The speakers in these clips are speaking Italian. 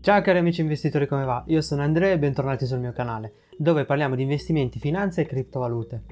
Ciao cari amici investitori come va? Io sono Andrea e bentornati sul mio canale dove parliamo di investimenti, finanza e criptovalute.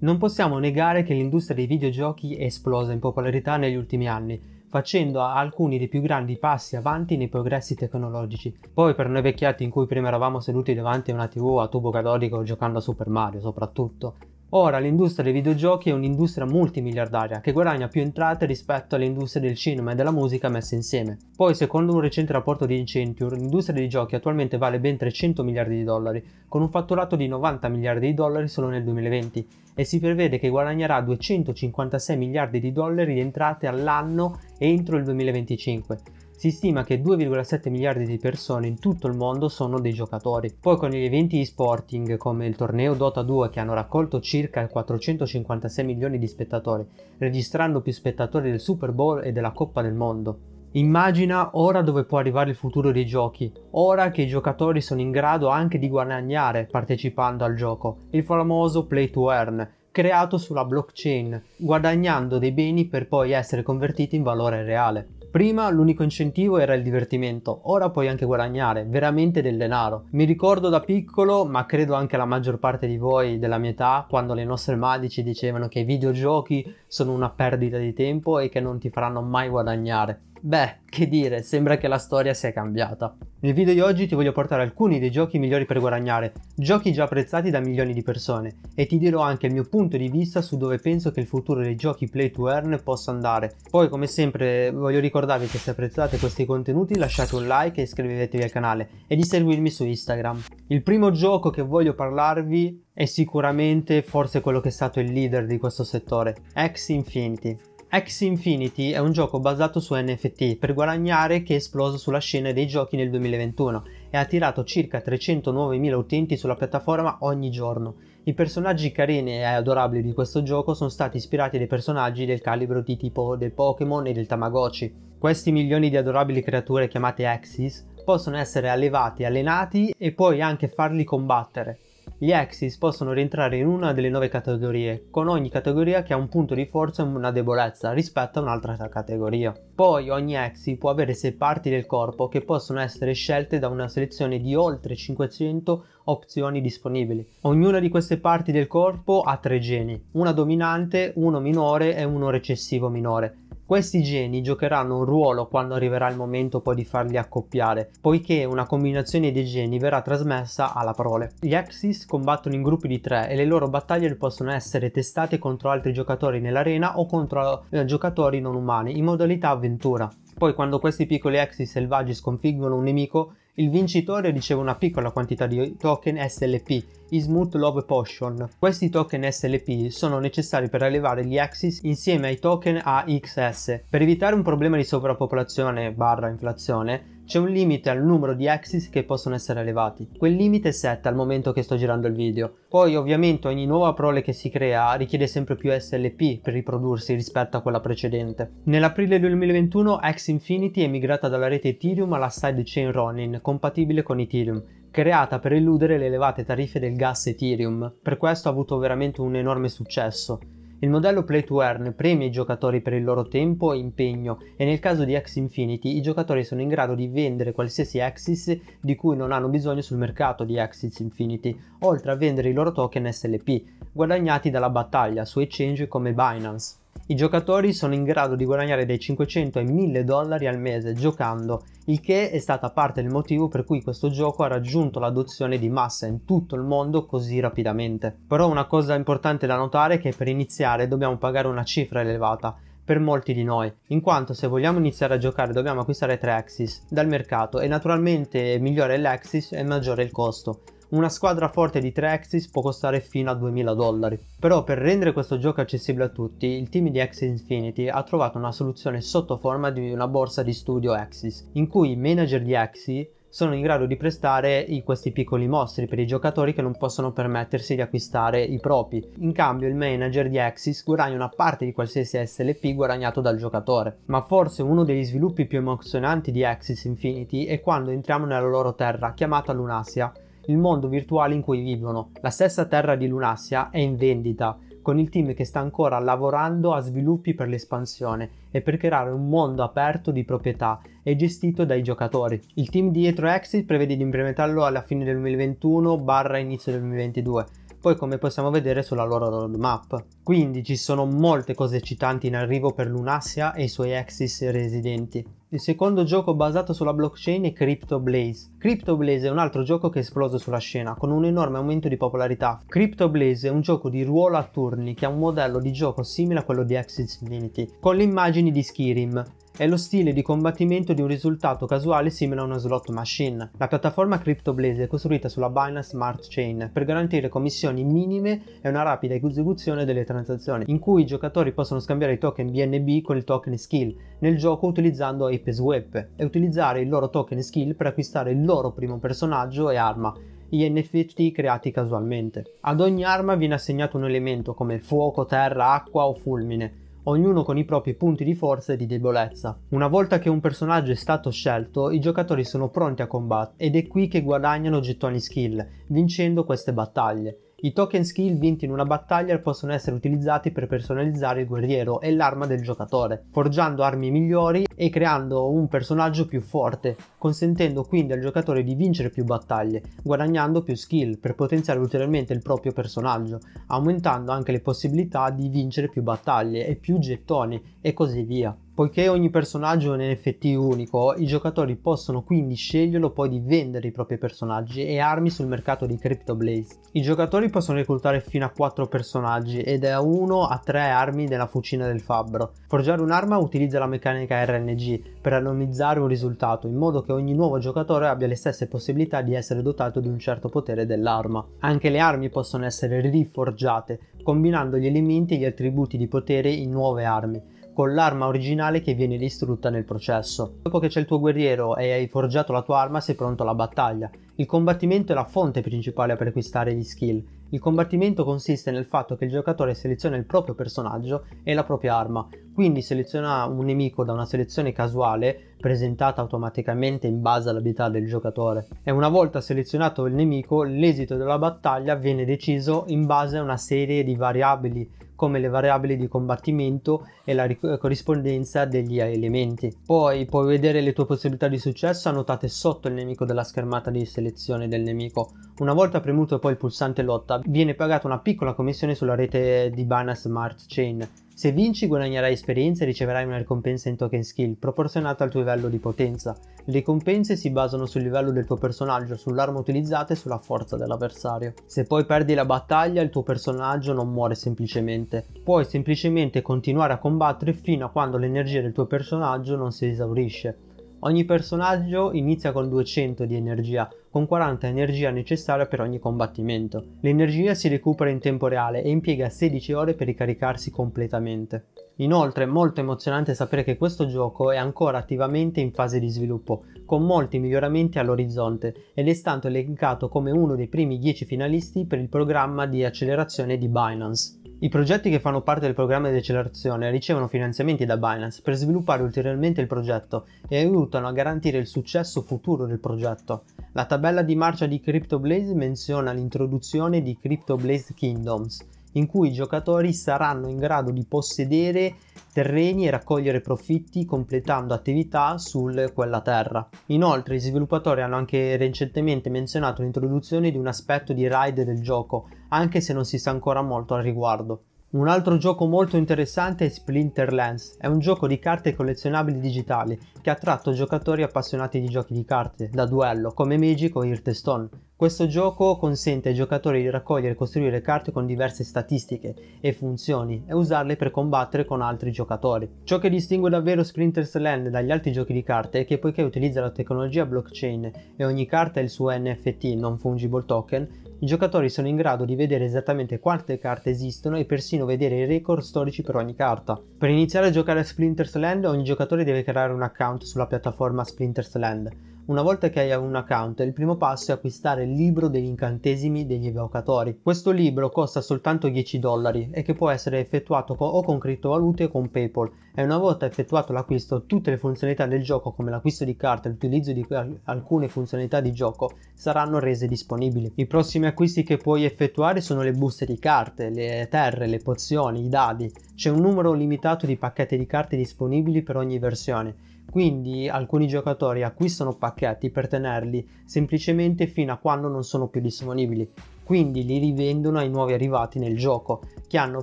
Non possiamo negare che l'industria dei videogiochi è esplosa in popolarità negli ultimi anni facendo alcuni dei più grandi passi avanti nei progressi tecnologici. Poi per noi vecchiati in cui prima eravamo seduti davanti a una tv a tubo catodico giocando a Super Mario soprattutto, Ora l'industria dei videogiochi è un'industria multimiliardaria che guadagna più entrate rispetto alle industrie del cinema e della musica messe insieme. Poi, secondo un recente rapporto di Incenture, l'industria dei giochi attualmente vale ben 300 miliardi di dollari, con un fatturato di 90 miliardi di dollari solo nel 2020, e si prevede che guadagnerà 256 miliardi di dollari di entrate all'anno entro il 2025. Si stima che 2,7 miliardi di persone in tutto il mondo sono dei giocatori. Poi con gli eventi e-sporting come il torneo Dota 2 che hanno raccolto circa 456 milioni di spettatori, registrando più spettatori del Super Bowl e della Coppa del Mondo. Immagina ora dove può arrivare il futuro dei giochi, ora che i giocatori sono in grado anche di guadagnare partecipando al gioco, il famoso play to earn, creato sulla blockchain, guadagnando dei beni per poi essere convertiti in valore reale. Prima l'unico incentivo era il divertimento, ora puoi anche guadagnare veramente del denaro. Mi ricordo da piccolo, ma credo anche la maggior parte di voi della mia età, quando le nostre madri ci dicevano che i videogiochi sono una perdita di tempo e che non ti faranno mai guadagnare. Beh, che dire, sembra che la storia sia cambiata. Nel video di oggi ti voglio portare alcuni dei giochi migliori per guadagnare, giochi già apprezzati da milioni di persone, e ti dirò anche il mio punto di vista su dove penso che il futuro dei giochi play to earn possa andare. Poi come sempre voglio ricordarvi che se apprezzate questi contenuti lasciate un like e iscrivetevi al canale e di seguirmi su Instagram. Il primo gioco che voglio parlarvi è sicuramente forse quello che è stato il leader di questo settore, X Infinity. X Infinity è un gioco basato su NFT per guadagnare che è esploso sulla scena dei giochi nel 2021 e ha attirato circa 309.000 utenti sulla piattaforma ogni giorno. I personaggi carini e adorabili di questo gioco sono stati ispirati dai personaggi del calibro di tipo del Pokémon e del Tamagotchi. Questi milioni di adorabili creature chiamate Axis possono essere allevati, allenati e poi anche farli combattere. Gli Axis possono rientrare in una delle nove categorie, con ogni categoria che ha un punto di forza e una debolezza rispetto a un'altra categoria. Poi ogni Axis può avere sei parti del corpo che possono essere scelte da una selezione di oltre 500 opzioni disponibili. Ognuna di queste parti del corpo ha tre geni, una dominante, uno minore e uno recessivo minore questi geni giocheranno un ruolo quando arriverà il momento poi di farli accoppiare, poiché una combinazione dei geni verrà trasmessa alla prole. Gli Axis combattono in gruppi di tre e le loro battaglie possono essere testate contro altri giocatori nell'arena o contro eh, giocatori non umani in modalità avventura. Poi quando questi piccoli Axis selvaggi sconfiggono un nemico, il vincitore riceve una piccola quantità di token SLP, i Smooth Love Potion. Questi token SLP sono necessari per allevare gli Axis insieme ai token AXS. Per evitare un problema di sovrappopolazione barra inflazione, c'è un limite al numero di axis che possono essere elevati. Quel limite è 7 al momento che sto girando il video. Poi ovviamente ogni nuova prole che si crea richiede sempre più SLP per riprodursi rispetto a quella precedente. Nell'aprile 2021 X Infinity è migrata dalla rete Ethereum alla sidechain Ronin, compatibile con Ethereum, creata per eludere le elevate tariffe del gas Ethereum. Per questo ha avuto veramente un enorme successo. Il modello Play to Earn premia i giocatori per il loro tempo e impegno e nel caso di X Infinity i giocatori sono in grado di vendere qualsiasi Axis di cui non hanno bisogno sul mercato di Axis Infinity, oltre a vendere i loro token SLP, guadagnati dalla battaglia su exchange come Binance. I giocatori sono in grado di guadagnare dai 500 ai 1000 dollari al mese giocando, il che è stata parte del motivo per cui questo gioco ha raggiunto l'adozione di massa in tutto il mondo così rapidamente. Però una cosa importante da notare è che per iniziare dobbiamo pagare una cifra elevata, per molti di noi, in quanto se vogliamo iniziare a giocare dobbiamo acquistare tre Axis dal mercato e naturalmente migliore l'Axis e maggiore il costo. Una squadra forte di 3 Axis può costare fino a 2000 dollari. Però per rendere questo gioco accessibile a tutti, il team di Axis Infinity ha trovato una soluzione sotto forma di una borsa di studio Axis, in cui i manager di Axis sono in grado di prestare questi piccoli mostri per i giocatori che non possono permettersi di acquistare i propri. In cambio il manager di Axis guadagna una parte di qualsiasi SLP guadagnato dal giocatore. Ma forse uno degli sviluppi più emozionanti di Axis Infinity è quando entriamo nella loro terra, chiamata Lunasia, il mondo virtuale in cui vivono. La stessa terra di Lunassia è in vendita, con il team che sta ancora lavorando a sviluppi per l'espansione e per creare un mondo aperto di proprietà e gestito dai giocatori. Il team dietro Etro Exit prevede di implementarlo alla fine del 2021 inizio del 2022 poi come possiamo vedere sulla loro roadmap. Quindi ci sono molte cose eccitanti in arrivo per Lunassia e i suoi Axis residenti. Il secondo gioco basato sulla blockchain è CryptoBlaze. CryptoBlaze è un altro gioco che è esploso sulla scena con un enorme aumento di popolarità. CryptoBlaze è un gioco di ruolo a turni che ha un modello di gioco simile a quello di Exit Infinity, con le immagini di Skyrim è lo stile di combattimento di un risultato casuale simile a una slot machine. La piattaforma CryptoBlaze è costruita sulla Binance Smart Chain per garantire commissioni minime e una rapida esecuzione delle transazioni, in cui i giocatori possono scambiare i token BNB con il token skill nel gioco utilizzando Ape Swap e utilizzare il loro token skill per acquistare il loro primo personaggio e arma gli NFT creati casualmente. Ad ogni arma viene assegnato un elemento come fuoco, terra, acqua o fulmine, ognuno con i propri punti di forza e di debolezza. Una volta che un personaggio è stato scelto, i giocatori sono pronti a combattere ed è qui che guadagnano gettoni skill, vincendo queste battaglie. I token skill vinti in una battaglia possono essere utilizzati per personalizzare il guerriero e l'arma del giocatore, forgiando armi migliori e creando un personaggio più forte, consentendo quindi al giocatore di vincere più battaglie, guadagnando più skill per potenziare ulteriormente il proprio personaggio, aumentando anche le possibilità di vincere più battaglie e più gettoni e così via. Poiché ogni personaggio è un NFT unico, i giocatori possono quindi sceglierlo poi di vendere i propri personaggi e armi sul mercato di Crypto Blaze. I giocatori possono reclutare fino a 4 personaggi e da 1 a 3 armi nella fucina del fabbro. Forgiare un'arma utilizza la meccanica RNG per randomizzare un risultato in modo che ogni nuovo giocatore abbia le stesse possibilità di essere dotato di un certo potere dell'arma. Anche le armi possono essere riforgiate combinando gli elementi e gli attributi di potere in nuove armi con l'arma originale che viene distrutta nel processo. Dopo che c'è il tuo guerriero e hai forgiato la tua arma sei pronto alla battaglia. Il combattimento è la fonte principale per acquistare gli skill. Il combattimento consiste nel fatto che il giocatore seleziona il proprio personaggio e la propria arma, quindi seleziona un nemico da una selezione casuale presentata automaticamente in base all'abilità del giocatore. E una volta selezionato il nemico, l'esito della battaglia viene deciso in base a una serie di variabili come le variabili di combattimento e la corrispondenza degli elementi. Poi puoi vedere le tue possibilità di successo annotate sotto il nemico della schermata di selezione del nemico. Una volta premuto poi il pulsante lotta viene pagata una piccola commissione sulla rete di Bana Smart Chain se vinci guadagnerai esperienza e riceverai una ricompensa in token skill proporzionata al tuo livello di potenza. Le ricompense si basano sul livello del tuo personaggio, sull'arma utilizzata e sulla forza dell'avversario. Se poi perdi la battaglia il tuo personaggio non muore semplicemente. Puoi semplicemente continuare a combattere fino a quando l'energia del tuo personaggio non si esaurisce. Ogni personaggio inizia con 200 di energia, con 40 energia necessaria per ogni combattimento. L'energia si recupera in tempo reale e impiega 16 ore per ricaricarsi completamente. Inoltre è molto emozionante sapere che questo gioco è ancora attivamente in fase di sviluppo, con molti miglioramenti all'orizzonte ed è stato elencato come uno dei primi 10 finalisti per il programma di accelerazione di Binance. I progetti che fanno parte del programma di accelerazione ricevono finanziamenti da Binance per sviluppare ulteriormente il progetto e aiutano a garantire il successo futuro del progetto. La tabella di marcia di CryptoBlaze menziona l'introduzione di CryptoBlaze Kingdoms, in cui i giocatori saranno in grado di possedere terreni e raccogliere profitti completando attività su quella terra. Inoltre i sviluppatori hanno anche recentemente menzionato l'introduzione di un aspetto di ride del gioco, anche se non si sa ancora molto al riguardo. Un altro gioco molto interessante è Splinterlands, è un gioco di carte collezionabili digitali che ha attratto giocatori appassionati di giochi di carte, da duello, come Magic o Hearthstone, questo gioco consente ai giocatori di raccogliere e costruire carte con diverse statistiche e funzioni e usarle per combattere con altri giocatori. Ciò che distingue davvero Splinter's Land dagli altri giochi di carte è che poiché utilizza la tecnologia blockchain e ogni carta ha il suo NFT, non fungible token, i giocatori sono in grado di vedere esattamente quante carte esistono e persino vedere i record storici per ogni carta. Per iniziare a giocare a Splinter's Land ogni giocatore deve creare un account sulla piattaforma Splinter's Land una volta che hai un account, il primo passo è acquistare il libro degli incantesimi degli evocatori. Questo libro costa soltanto 10 dollari e che può essere effettuato co o con criptovalute o con PayPal e una volta effettuato l'acquisto tutte le funzionalità del gioco come l'acquisto di carte e l'utilizzo di alcune funzionalità di gioco saranno rese disponibili. I prossimi acquisti che puoi effettuare sono le buste di carte, le terre, le pozioni, i dadi. C'è un numero limitato di pacchetti di carte disponibili per ogni versione quindi alcuni giocatori acquistano pacchetti per tenerli semplicemente fino a quando non sono più disponibili, quindi li rivendono ai nuovi arrivati nel gioco che hanno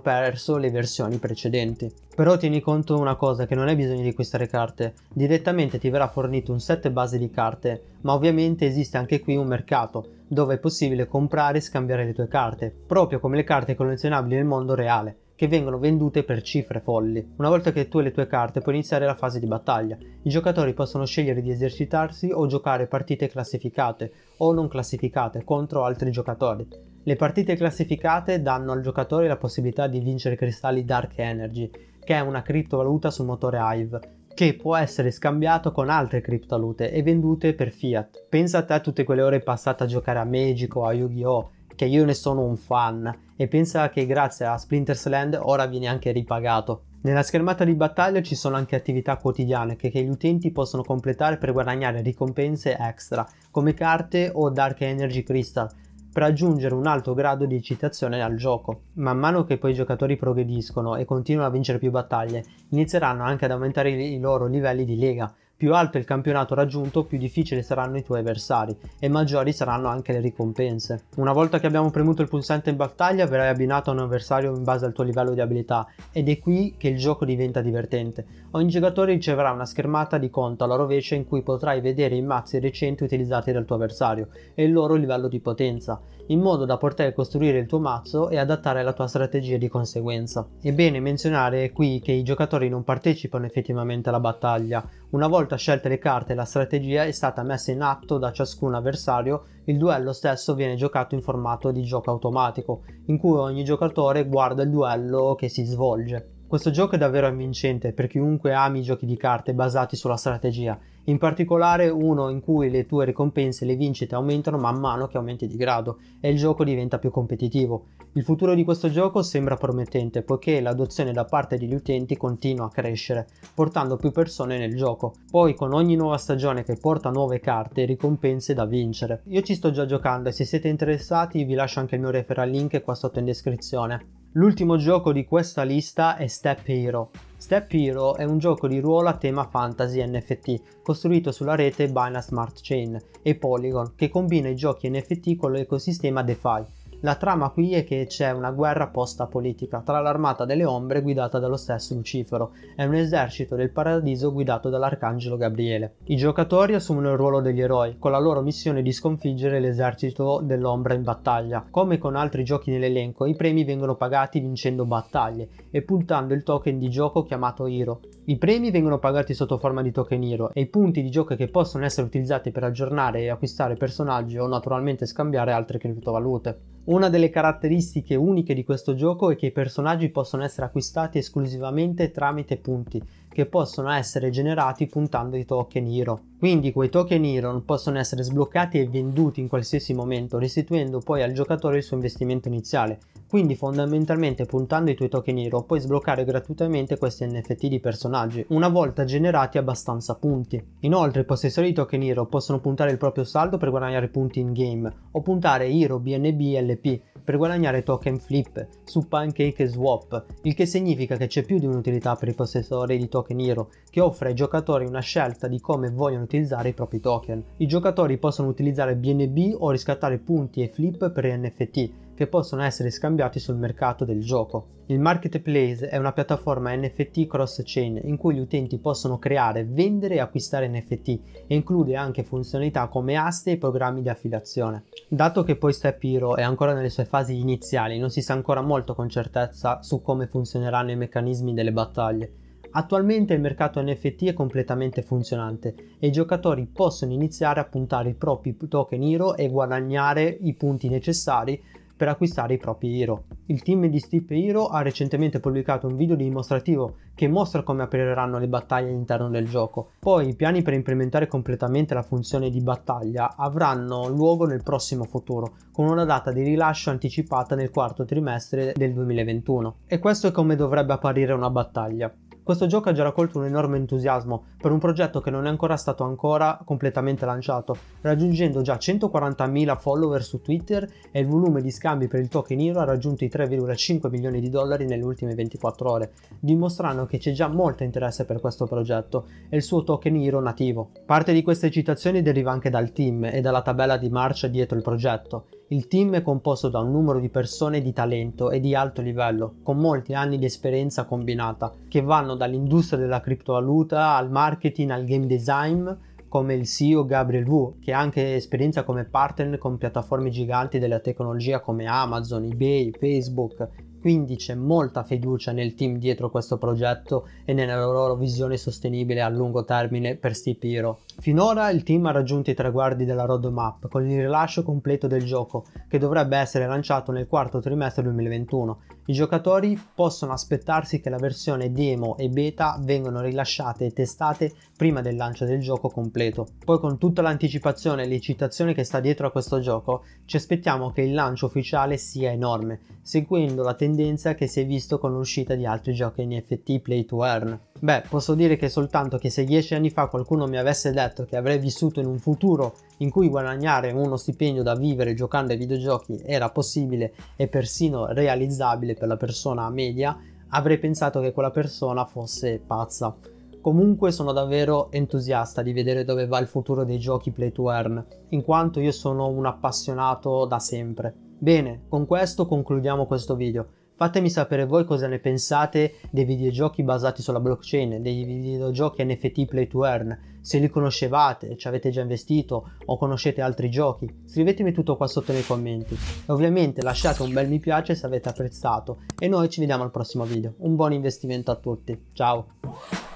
perso le versioni precedenti. Però tieni conto una cosa che non hai bisogno di acquistare carte, direttamente ti verrà fornito un set base di carte, ma ovviamente esiste anche qui un mercato dove è possibile comprare e scambiare le tue carte, proprio come le carte collezionabili nel mondo reale che vengono vendute per cifre folli. Una volta che tu hai le tue carte puoi iniziare la fase di battaglia. I giocatori possono scegliere di esercitarsi o giocare partite classificate o non classificate contro altri giocatori. Le partite classificate danno al giocatore la possibilità di vincere cristalli Dark Energy, che è una criptovaluta sul motore Hive, che può essere scambiato con altre criptovalute e vendute per fiat. Pensa a te tutte quelle ore passate a giocare a Magic o a Yu-Gi-Oh! che io ne sono un fan e pensa che grazie a Splinter Land ora viene anche ripagato. Nella schermata di battaglia ci sono anche attività quotidiane che, che gli utenti possono completare per guadagnare ricompense extra, come carte o Dark Energy Crystal, per aggiungere un alto grado di eccitazione al gioco. Man mano che poi i giocatori progrediscono e continuano a vincere più battaglie, inizieranno anche ad aumentare i loro livelli di lega, più alto è il campionato raggiunto, più difficili saranno i tuoi avversari e maggiori saranno anche le ricompense. Una volta che abbiamo premuto il pulsante in battaglia verrai abbinato a un avversario in base al tuo livello di abilità ed è qui che il gioco diventa divertente. Ogni giocatore riceverà una schermata di conto alla rovescia in cui potrai vedere i mazzi recenti utilizzati dal tuo avversario e il loro livello di potenza in modo da poter costruire il tuo mazzo e adattare la tua strategia di conseguenza. È bene menzionare qui che i giocatori non partecipano effettivamente alla battaglia. Una volta scelte le carte e la strategia è stata messa in atto da ciascun avversario, il duello stesso viene giocato in formato di gioco automatico, in cui ogni giocatore guarda il duello che si svolge. Questo gioco è davvero avvincente per chiunque ami i giochi di carte basati sulla strategia, in particolare uno in cui le tue ricompense e le vincite aumentano man mano che aumenti di grado e il gioco diventa più competitivo. Il futuro di questo gioco sembra promettente poiché l'adozione da parte degli utenti continua a crescere, portando più persone nel gioco. Poi con ogni nuova stagione che porta nuove carte e ricompense da vincere. Io ci sto già giocando e se siete interessati vi lascio anche il mio referral link qua sotto in descrizione. L'ultimo gioco di questa lista è Step Hero. Step Hero è un gioco di ruolo a tema fantasy NFT, costruito sulla rete Binance Smart Chain e Polygon, che combina i giochi NFT con l'ecosistema DeFi, la trama qui è che c'è una guerra posta politica tra l'armata delle ombre guidata dallo stesso Lucifero e un esercito del paradiso guidato dall'arcangelo Gabriele. I giocatori assumono il ruolo degli eroi, con la loro missione di sconfiggere l'esercito dell'ombra in battaglia. Come con altri giochi nell'elenco, i premi vengono pagati vincendo battaglie e puntando il token di gioco chiamato Hero. I premi vengono pagati sotto forma di token Hero e i punti di gioco che possono essere utilizzati per aggiornare e acquistare personaggi o naturalmente scambiare altre criptovalute. Una delle caratteristiche uniche di questo gioco è che i personaggi possono essere acquistati esclusivamente tramite punti, che possono essere generati puntando i token Hero. Quindi quei token Iron possono essere sbloccati e venduti in qualsiasi momento, restituendo poi al giocatore il suo investimento iniziale. Quindi fondamentalmente puntando i tuoi token Iron puoi sbloccare gratuitamente questi NFT di personaggi, una volta generati abbastanza punti. Inoltre i possessori di token Iron possono puntare il proprio saldo per guadagnare punti in game, o puntare Hero BNB LP per guadagnare token flip su Pancake Swap, il che significa che c'è più di un'utilità per i possessori di token Hero, che offre ai giocatori una scelta di come vogliono utilizzare i propri token. I giocatori possono utilizzare BNB o riscattare punti e flip per NFT che possono essere scambiati sul mercato del gioco. Il Marketplace è una piattaforma NFT cross-chain in cui gli utenti possono creare, vendere e acquistare NFT e include anche funzionalità come aste e programmi di affiliazione. Dato che poi Step Hero è ancora nelle sue fasi iniziali, non si sa ancora molto con certezza su come funzioneranno i meccanismi delle battaglie Attualmente il mercato NFT è completamente funzionante e i giocatori possono iniziare a puntare i propri token Hero e guadagnare i punti necessari per acquistare i propri Hero. Il team di Steep Hero ha recentemente pubblicato un video dimostrativo che mostra come apriranno le battaglie all'interno del gioco. Poi i piani per implementare completamente la funzione di battaglia avranno luogo nel prossimo futuro, con una data di rilascio anticipata nel quarto trimestre del 2021. E questo è come dovrebbe apparire una battaglia questo gioco ha già raccolto un enorme entusiasmo per un progetto che non è ancora stato ancora completamente lanciato, raggiungendo già 140.000 follower su Twitter e il volume di scambi per il token Hero ha raggiunto i 3,5 milioni di dollari nelle ultime 24 ore, dimostrando che c'è già molto interesse per questo progetto e il suo token Hero nativo. Parte di queste citazioni deriva anche dal team e dalla tabella di marcia dietro il progetto, il team è composto da un numero di persone di talento e di alto livello, con molti anni di esperienza combinata, che vanno dall'industria della criptovaluta al marketing al game design, come il CEO Gabriel Wu, che ha anche esperienza come partner con piattaforme giganti della tecnologia come Amazon, eBay, Facebook, quindi c'è molta fiducia nel team dietro questo progetto e nella loro visione sostenibile a lungo termine per Stipiro. Finora il team ha raggiunto i traguardi della roadmap con il rilascio completo del gioco, che dovrebbe essere lanciato nel quarto trimestre 2021 i giocatori possono aspettarsi che la versione demo e beta vengano rilasciate e testate prima del lancio del gioco completo. Poi con tutta l'anticipazione e l'eccitazione che sta dietro a questo gioco, ci aspettiamo che il lancio ufficiale sia enorme, seguendo la tendenza che si è visto con l'uscita di altri giochi NFT Play to Earn. Beh, posso dire che soltanto che se dieci anni fa qualcuno mi avesse detto che avrei vissuto in un futuro in cui guadagnare uno stipendio da vivere giocando ai videogiochi era possibile e persino realizzabile per la persona media, avrei pensato che quella persona fosse pazza. Comunque sono davvero entusiasta di vedere dove va il futuro dei giochi play to earn, in quanto io sono un appassionato da sempre. Bene, con questo concludiamo questo video. Fatemi sapere voi cosa ne pensate dei videogiochi basati sulla blockchain, dei videogiochi NFT Play to Earn, se li conoscevate, ci avete già investito o conoscete altri giochi. Scrivetemi tutto qua sotto nei commenti e ovviamente lasciate un bel mi piace se avete apprezzato e noi ci vediamo al prossimo video. Un buon investimento a tutti, ciao!